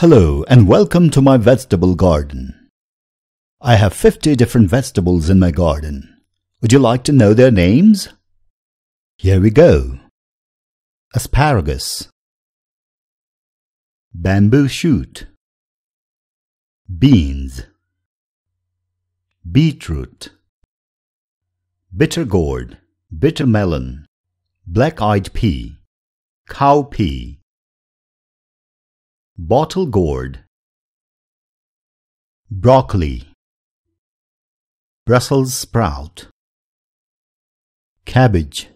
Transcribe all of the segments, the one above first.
Hello and welcome to my vegetable garden. I have 50 different vegetables in my garden. Would you like to know their names? Here we go. Asparagus Bamboo shoot Beans Beetroot Bitter gourd Bitter melon Black-eyed pea Cow pea Bottle gourd Broccoli Brussels sprout Cabbage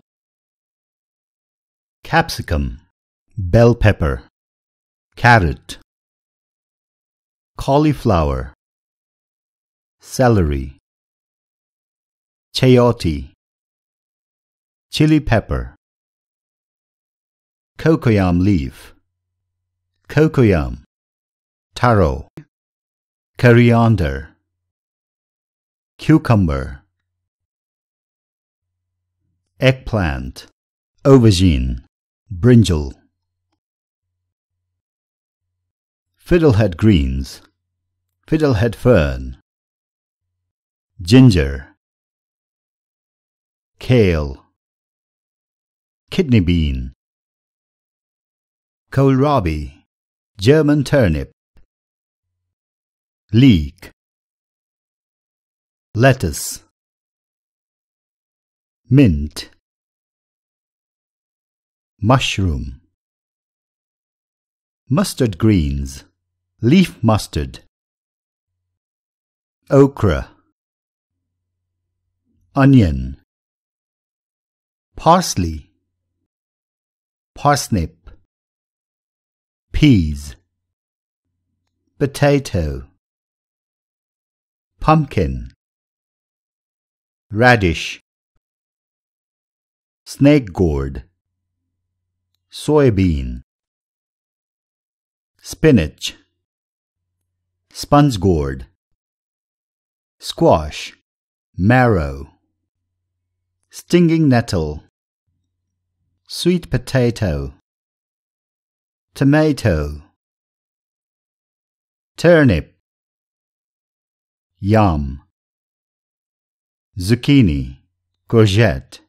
Capsicum Bell pepper Carrot Cauliflower Celery Chayote Chili pepper Cocoyam leaf cocoyam, taro, coriander, cucumber, eggplant, aubergine, brinjal, fiddlehead greens, fiddlehead fern, ginger, kale, kidney bean, kohlrabi, German turnip, leek, lettuce, mint, mushroom, mustard greens, leaf mustard, okra, onion, parsley, parsnip, peas potato pumpkin radish snake gourd soybean spinach sponge gourd squash marrow stinging nettle sweet potato tomato, turnip, yam, zucchini, courgette.